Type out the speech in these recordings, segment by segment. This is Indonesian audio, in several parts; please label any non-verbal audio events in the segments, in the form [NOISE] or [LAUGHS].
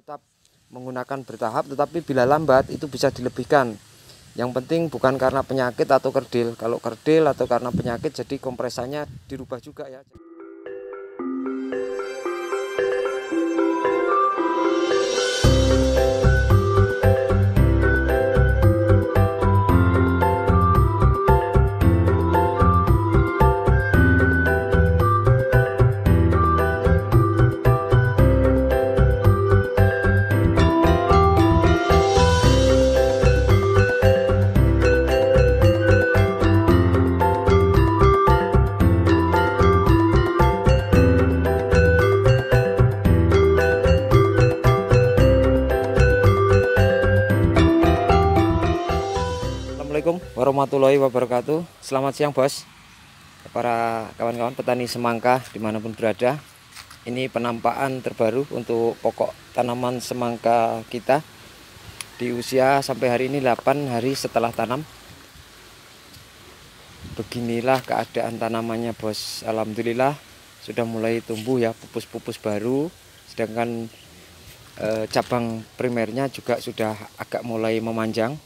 tetap menggunakan bertahap tetapi bila lambat itu bisa dilebihkan yang penting bukan karena penyakit atau kerdil kalau kerdil atau karena penyakit jadi kompresannya dirubah juga ya warahmatullahi wabarakatuh Selamat siang bos Para kawan-kawan petani semangka dimanapun berada Ini penampakan terbaru untuk pokok tanaman semangka kita Di usia sampai hari ini 8 hari setelah tanam Beginilah keadaan tanamannya bos Alhamdulillah sudah mulai tumbuh ya pupus-pupus baru Sedangkan e, cabang primernya juga sudah agak mulai memanjang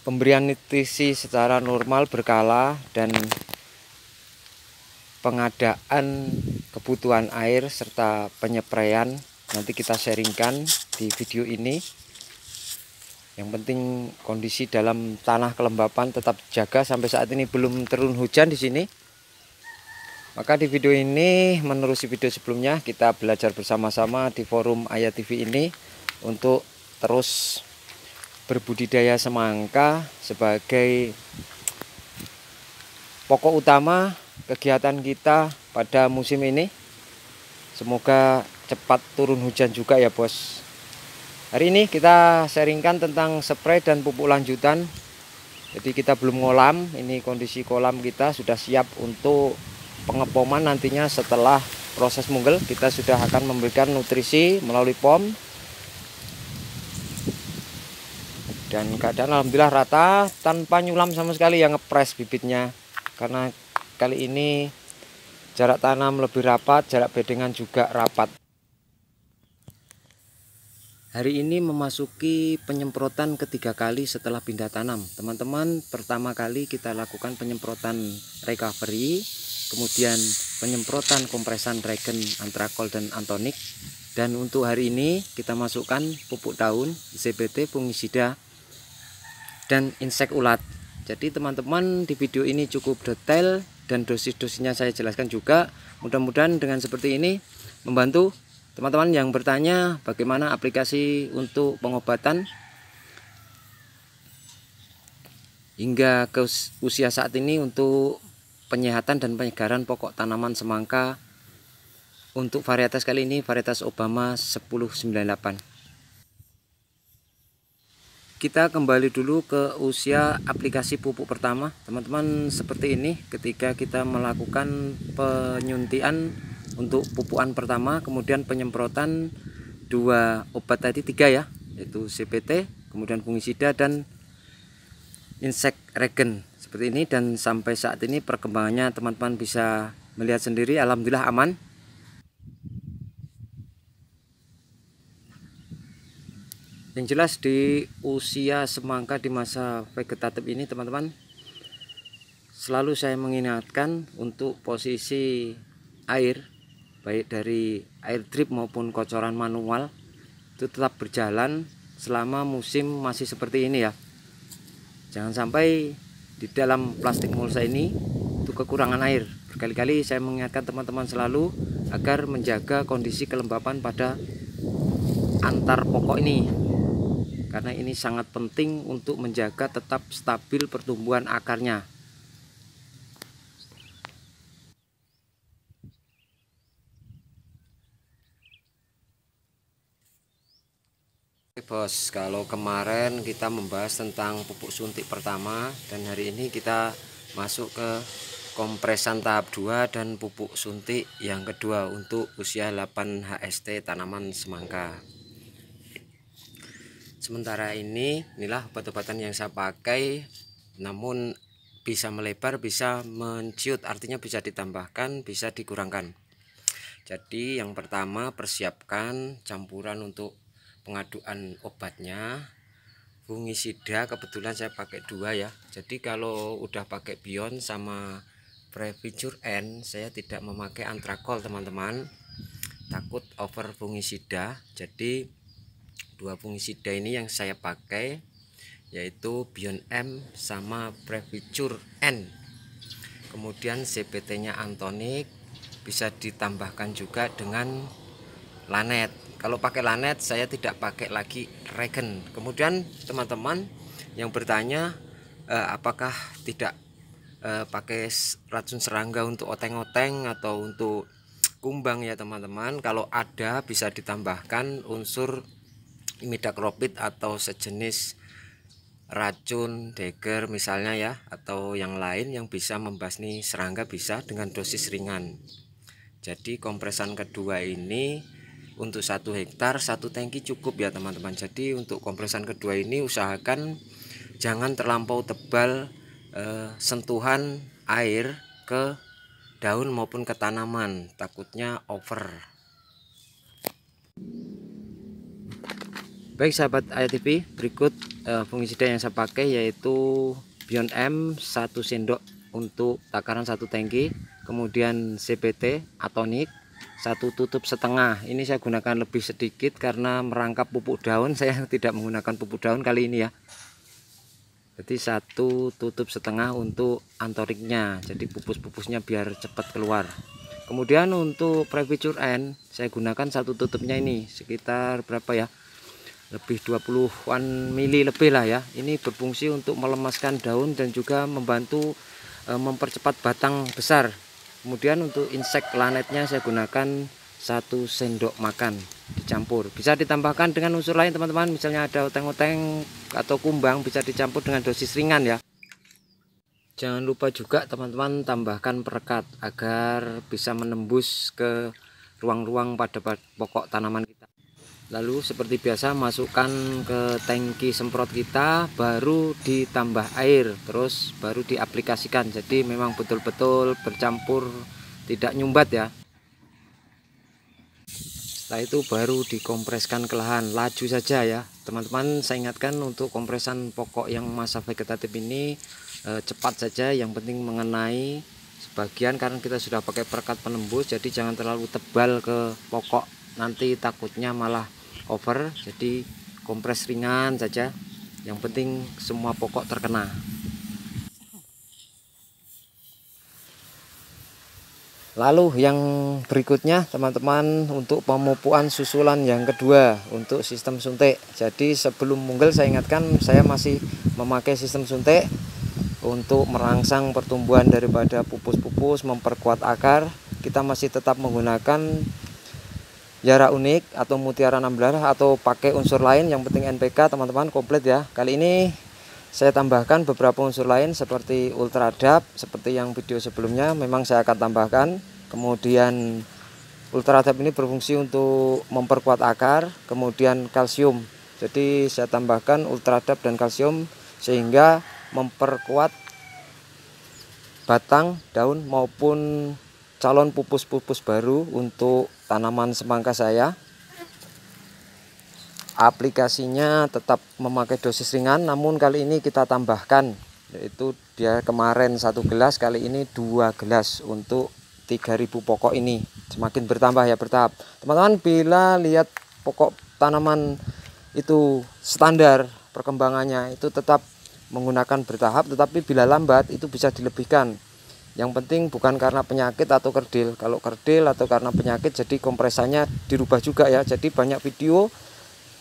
Pemberian nutrisi secara normal berkala dan pengadaan kebutuhan air serta penyepraian nanti kita sharingkan di video ini yang penting kondisi dalam tanah kelembapan tetap jaga sampai saat ini belum turun hujan di sini maka di video ini menerusi video sebelumnya kita belajar bersama-sama di forum ayat TV ini untuk terus berbudidaya semangka sebagai pokok utama kegiatan kita pada musim ini. Semoga cepat turun hujan juga ya bos. Hari ini kita sharingkan tentang spray dan pupuk lanjutan. Jadi kita belum ngolam, ini kondisi kolam kita sudah siap untuk pengepoman nantinya setelah proses munggel kita sudah akan memberikan nutrisi melalui pom dan keadaan alhamdulillah rata tanpa nyulam sama sekali yang ngepres bibitnya karena kali ini jarak tanam lebih rapat jarak bedengan juga rapat Hari ini memasuki penyemprotan ketiga kali setelah pindah tanam. Teman-teman, pertama kali kita lakukan penyemprotan recovery, kemudian penyemprotan kompresan dragon antrakol dan antonik. Dan untuk hari ini kita masukkan pupuk daun, CBT, fungisida, dan insek ulat jadi teman-teman di video ini cukup detail dan dosis-dosisnya saya jelaskan juga mudah-mudahan dengan seperti ini membantu teman-teman yang bertanya bagaimana aplikasi untuk pengobatan hingga ke usia saat ini untuk penyehatan dan penyegaran pokok tanaman semangka untuk varietas kali ini varietas Obama 1098 kita kembali dulu ke usia aplikasi pupuk pertama teman-teman seperti ini ketika kita melakukan penyuntian untuk pupuan pertama kemudian penyemprotan dua obat tadi tiga ya yaitu CPT kemudian fungisida dan insek regen seperti ini dan sampai saat ini perkembangannya teman-teman bisa melihat sendiri Alhamdulillah aman yang jelas di usia semangka di masa vegetatif ini teman-teman selalu saya mengingatkan untuk posisi air baik dari air drip maupun kocoran manual itu tetap berjalan selama musim masih seperti ini ya jangan sampai di dalam plastik mulsa ini itu kekurangan air berkali-kali saya mengingatkan teman-teman selalu agar menjaga kondisi kelembapan pada antar pokok ini karena ini sangat penting untuk menjaga tetap stabil pertumbuhan akarnya Bos, kalau kemarin kita membahas tentang pupuk suntik pertama dan hari ini kita masuk ke kompresan tahap 2 dan pupuk suntik yang kedua untuk usia 8 HST tanaman semangka sementara ini inilah obat-obatan yang saya pakai namun bisa melebar bisa menciut artinya bisa ditambahkan bisa dikurangkan jadi yang pertama persiapkan campuran untuk pengaduan obatnya fungisida kebetulan saya pakai dua ya jadi kalau udah pakai bion sama prefigure N saya tidak memakai antrakol teman-teman takut over fungisida jadi dua fungisida ini yang saya pakai yaitu Bion M sama Prefecture N kemudian CPT nya Antonik bisa ditambahkan juga dengan lanet kalau pakai lanet saya tidak pakai lagi regen kemudian teman-teman yang bertanya eh, apakah tidak eh, pakai racun serangga untuk oteng-oteng atau untuk kumbang ya teman-teman kalau ada bisa ditambahkan unsur midacropid atau sejenis racun deger misalnya ya atau yang lain yang bisa membasmi serangga bisa dengan dosis ringan jadi kompresan kedua ini untuk satu hektar satu tangki cukup ya teman-teman jadi untuk kompresan kedua ini usahakan jangan terlampau tebal eh, sentuhan air ke daun maupun ke tanaman takutnya over Baik sahabat TV, berikut uh, eh, fungisida yang saya pakai yaitu Bion M 1 sendok untuk takaran satu tangki, kemudian CBT atonik satu tutup setengah. Ini saya gunakan lebih sedikit karena merangkap pupuk daun, [LAUGHS] saya tidak menggunakan pupuk daun kali ini ya. Jadi satu tutup setengah untuk antoriknya, jadi pupus-pupusnya biar cepat keluar. Kemudian untuk Prefecture N, saya gunakan satu tutupnya ini sekitar berapa ya? lebih 20-an mili lebih lah ya ini berfungsi untuk melemaskan daun dan juga membantu e, mempercepat batang besar kemudian untuk insek planetnya saya gunakan satu sendok makan dicampur bisa ditambahkan dengan unsur lain teman-teman misalnya ada oteng-oteng atau kumbang bisa dicampur dengan dosis ringan ya jangan lupa juga teman-teman tambahkan perekat agar bisa menembus ke ruang-ruang pada pokok tanaman kita lalu seperti biasa masukkan ke tangki semprot kita baru ditambah air terus baru diaplikasikan jadi memang betul-betul bercampur tidak nyumbat ya setelah itu baru dikompreskan ke lahan laju saja ya teman-teman saya ingatkan untuk kompresan pokok yang masa vegetatif ini eh, cepat saja yang penting mengenai sebagian karena kita sudah pakai perkat penembus jadi jangan terlalu tebal ke pokok nanti takutnya malah over jadi kompres ringan saja yang penting semua pokok terkena lalu yang berikutnya teman-teman untuk pemupuan susulan yang kedua untuk sistem suntik jadi sebelum munggel saya ingatkan saya masih memakai sistem suntik untuk merangsang pertumbuhan daripada pupus-pupus memperkuat akar kita masih tetap menggunakan Yara unik atau mutiara 16 atau pakai unsur lain yang penting NPK teman-teman komplit ya kali ini saya tambahkan beberapa unsur lain seperti ultradap seperti yang video sebelumnya memang saya akan tambahkan kemudian ultradap ini berfungsi untuk memperkuat akar kemudian kalsium jadi saya tambahkan ultradap dan kalsium sehingga memperkuat batang daun maupun calon pupus-pupus baru untuk tanaman semangka saya aplikasinya tetap memakai dosis ringan namun kali ini kita tambahkan yaitu dia kemarin satu gelas kali ini dua gelas untuk 3000 pokok ini semakin bertambah ya bertahap teman-teman bila lihat pokok tanaman itu standar perkembangannya itu tetap menggunakan bertahap tetapi bila lambat itu bisa dilebihkan yang penting bukan karena penyakit atau kerdil kalau kerdil atau karena penyakit jadi kompresannya dirubah juga ya jadi banyak video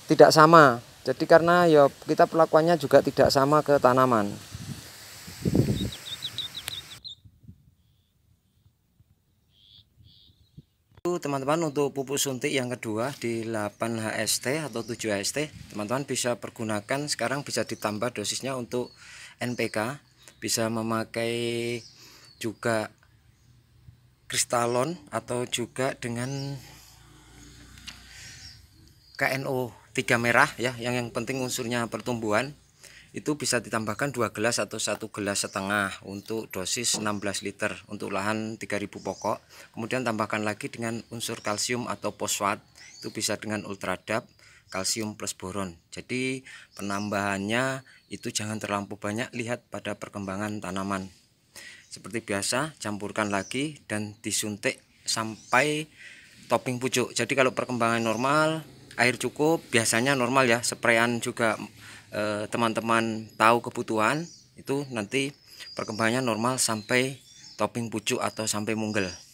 tidak sama jadi karena ya kita perlakuannya juga tidak sama ke tanaman teman-teman untuk pupuk suntik yang kedua di 8 HST atau 7 HST teman-teman bisa pergunakan sekarang bisa ditambah dosisnya untuk NPK bisa memakai juga kristalon atau juga dengan KNO 3 merah ya yang yang penting unsurnya pertumbuhan itu bisa ditambahkan dua gelas atau satu gelas setengah untuk dosis 16 liter untuk lahan 3000 pokok kemudian tambahkan lagi dengan unsur kalsium atau fosfat itu bisa dengan ultradap kalsium plus boron jadi penambahannya itu jangan terlampau banyak lihat pada perkembangan tanaman seperti biasa campurkan lagi dan disuntik sampai topping pucuk jadi kalau perkembangan normal air cukup biasanya normal ya sprayan juga eh, teman-teman eh, teman -teman tahu kebutuhan itu nanti perkembangannya normal sampai topping pucuk atau sampai munggel